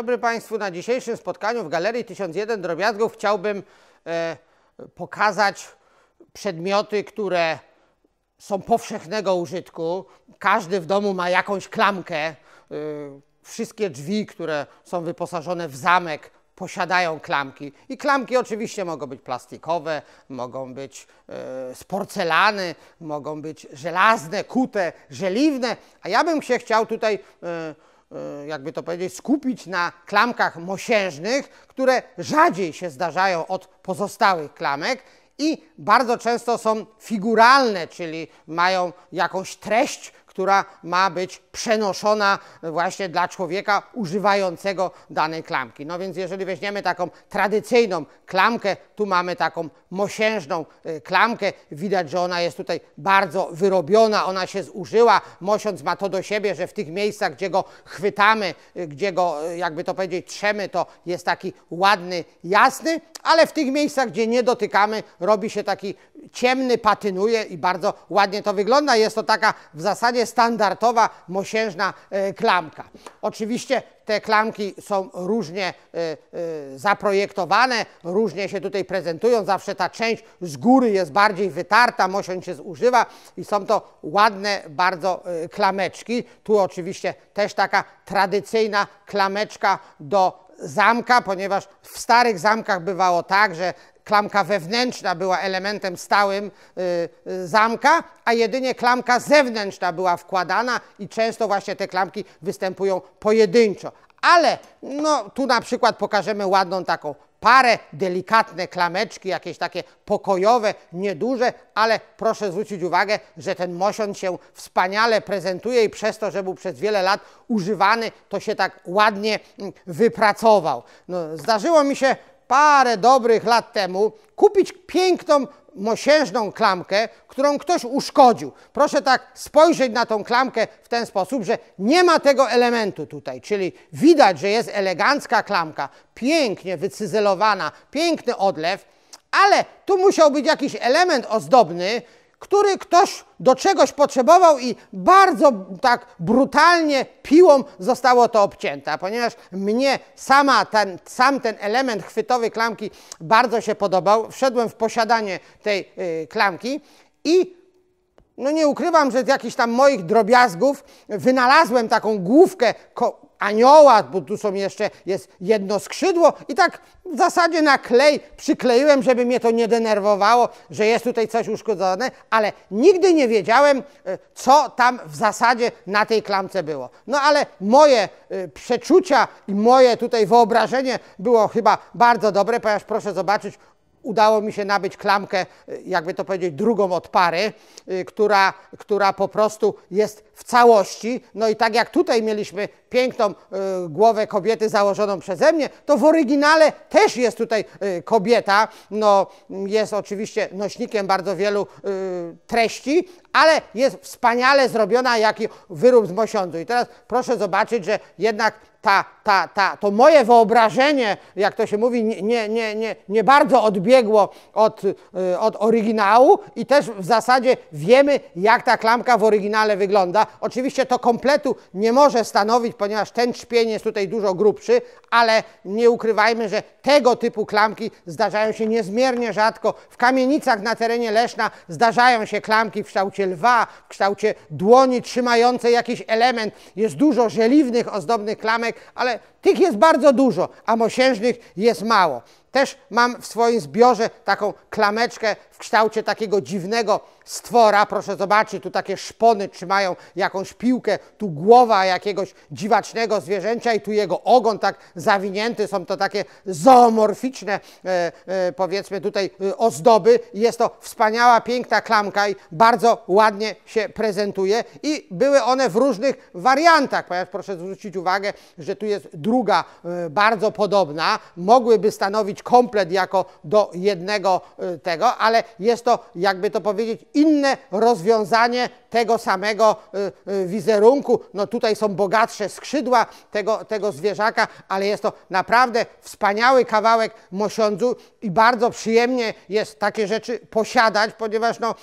dobry Państwu. Na dzisiejszym spotkaniu w Galerii 1001 Drobiazgów chciałbym e, pokazać przedmioty, które są powszechnego użytku. Każdy w domu ma jakąś klamkę. E, wszystkie drzwi, które są wyposażone w zamek, posiadają klamki. I klamki oczywiście mogą być plastikowe, mogą być e, z porcelany, mogą być żelazne, kute, żeliwne. A ja bym się chciał tutaj... E, Y, jakby to powiedzieć, skupić na klamkach mosiężnych, które rzadziej się zdarzają od pozostałych klamek i bardzo często są figuralne, czyli mają jakąś treść, która ma być przenoszona właśnie dla człowieka używającego danej klamki. No więc jeżeli weźmiemy taką tradycyjną klamkę, tu mamy taką mosiężną y, klamkę, widać, że ona jest tutaj bardzo wyrobiona, ona się zużyła, mosiąc ma to do siebie, że w tych miejscach, gdzie go chwytamy, y, gdzie go y, jakby to powiedzieć trzemy, to jest taki ładny, jasny, ale w tych miejscach, gdzie nie dotykamy, robi się taki ciemny patynuje i bardzo ładnie to wygląda. Jest to taka w zasadzie standardowa mosiężna e, klamka. Oczywiście te klamki są różnie e, e, zaprojektowane, różnie się tutaj prezentują. Zawsze ta część z góry jest bardziej wytarta, mosiądź się zużywa i są to ładne bardzo klameczki. Tu oczywiście też taka tradycyjna klameczka do zamka, ponieważ w starych zamkach bywało tak, że klamka wewnętrzna była elementem stałym y, y, zamka, a jedynie klamka zewnętrzna była wkładana i często właśnie te klamki występują pojedynczo. Ale no, tu na przykład pokażemy ładną taką parę delikatne klameczki, jakieś takie pokojowe, nieduże, ale proszę zwrócić uwagę, że ten mosiąc się wspaniale prezentuje i przez to, że był przez wiele lat używany, to się tak ładnie mm, wypracował. No, zdarzyło mi się parę dobrych lat temu kupić piękną mosiężną klamkę, którą ktoś uszkodził. Proszę tak spojrzeć na tą klamkę w ten sposób, że nie ma tego elementu tutaj, czyli widać, że jest elegancka klamka, pięknie wycyzelowana, piękny odlew, ale tu musiał być jakiś element ozdobny, który ktoś do czegoś potrzebował i bardzo tak brutalnie piłą zostało to obcięte. ponieważ mnie sama ten, sam ten element chwytowy klamki bardzo się podobał, wszedłem w posiadanie tej y, klamki i no nie ukrywam, że z jakichś tam moich drobiazgów wynalazłem taką główkę ko anioła, bo tu są jeszcze, jest jedno skrzydło i tak w zasadzie na klej przykleiłem, żeby mnie to nie denerwowało, że jest tutaj coś uszkodzone, ale nigdy nie wiedziałem, e, co tam w zasadzie na tej klamce było. No ale moje e, przeczucia i moje tutaj wyobrażenie było chyba bardzo dobre, ponieważ proszę zobaczyć, udało mi się nabyć klamkę, e, jakby to powiedzieć, drugą od pary, która, która po prostu jest w całości. No i tak jak tutaj mieliśmy piękną y, głowę kobiety założoną przeze mnie, to w oryginale też jest tutaj y, kobieta. No, jest oczywiście nośnikiem bardzo wielu y, treści, ale jest wspaniale zrobiona jak wyrób z mosiądzu. I teraz proszę zobaczyć, że jednak ta, ta, ta, to moje wyobrażenie, jak to się mówi, nie, nie, nie, nie bardzo odbiegło od, y, od oryginału i też w zasadzie wiemy, jak ta klamka w oryginale wygląda. Oczywiście to kompletu nie może stanowić, ponieważ ten czpień jest tutaj dużo grubszy, ale nie ukrywajmy, że tego typu klamki zdarzają się niezmiernie rzadko. W kamienicach na terenie Leszna zdarzają się klamki w kształcie lwa, w kształcie dłoni trzymającej jakiś element. Jest dużo żeliwnych, ozdobnych klamek, ale tych jest bardzo dużo, a mosiężnych jest mało. Też mam w swoim zbiorze taką klameczkę w kształcie takiego dziwnego stwora. Proszę zobaczyć, tu takie szpony trzymają jakąś piłkę, tu głowa jakiegoś dziwacznego zwierzęcia i tu jego ogon tak zawinięty. Są to takie zoomorficzne, e, e, powiedzmy tutaj, e, ozdoby. Jest to wspaniała, piękna klamka i bardzo ładnie się prezentuje. I były one w różnych wariantach, ponieważ proszę zwrócić uwagę, że tu jest druga, e, bardzo podobna. Mogłyby stanowić komplet jako do jednego y, tego, ale jest to, jakby to powiedzieć, inne rozwiązanie tego samego y, y, wizerunku. No tutaj są bogatsze skrzydła tego, tego zwierzaka, ale jest to naprawdę wspaniały kawałek mosiądzu i bardzo przyjemnie jest takie rzeczy posiadać, ponieważ no,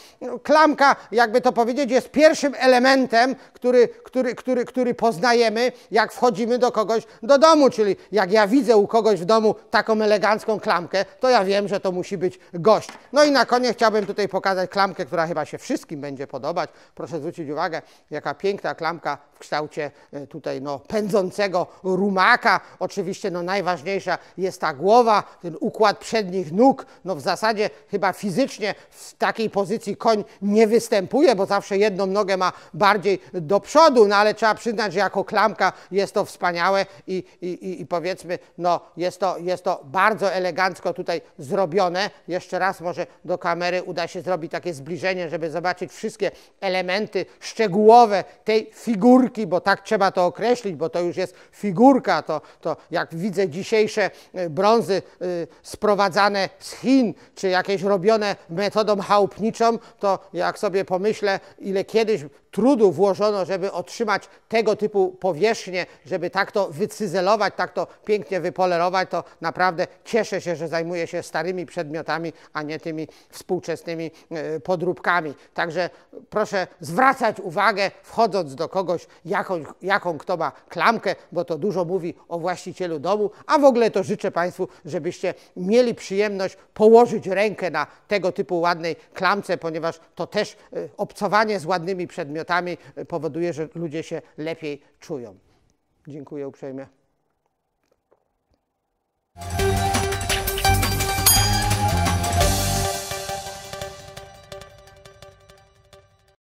klamka, jakby to powiedzieć, jest pierwszym elementem, który, który, który, który poznajemy, jak wchodzimy do kogoś do domu. Czyli jak ja widzę u kogoś w domu taką elegancką klamkę, to ja wiem, że to musi być gość. No i na koniec chciałbym tutaj pokazać klamkę, która chyba się wszystkim będzie podobać. Proszę zwrócić uwagę, jaka piękna klamka w kształcie e, tutaj no, pędzącego rumaka. Oczywiście no, najważniejsza jest ta głowa, ten układ przednich nóg. No, w zasadzie chyba fizycznie w takiej pozycji koń nie występuje, bo zawsze jedną nogę ma bardziej do przodu, no, ale trzeba przyznać, że jako klamka jest to wspaniałe i, i, i powiedzmy, no, jest, to, jest to bardzo elegancko tutaj zrobione. Jeszcze raz może do kamery uda się zrobić takie zbliżenie, żeby zobaczyć wszystkie elementy elementy szczegółowe tej figurki, bo tak trzeba to określić, bo to już jest figurka, to, to jak widzę dzisiejsze e, brązy e, sprowadzane z Chin, czy jakieś robione metodą chałupniczą, to jak sobie pomyślę, ile kiedyś trudu włożono, żeby otrzymać tego typu powierzchnię, żeby tak to wycyzelować, tak to pięknie wypolerować, to naprawdę cieszę się, że zajmuję się starymi przedmiotami, a nie tymi współczesnymi e, podróbkami. Także proszę zwracać uwagę, wchodząc do kogoś, jaką, jaką kto ma klamkę, bo to dużo mówi o właścicielu domu, a w ogóle to życzę Państwu, żebyście mieli przyjemność położyć rękę na tego typu ładnej klamce, ponieważ to też e, obcowanie z ładnymi przedmiotami e, powoduje, że ludzie się lepiej czują. Dziękuję uprzejmie.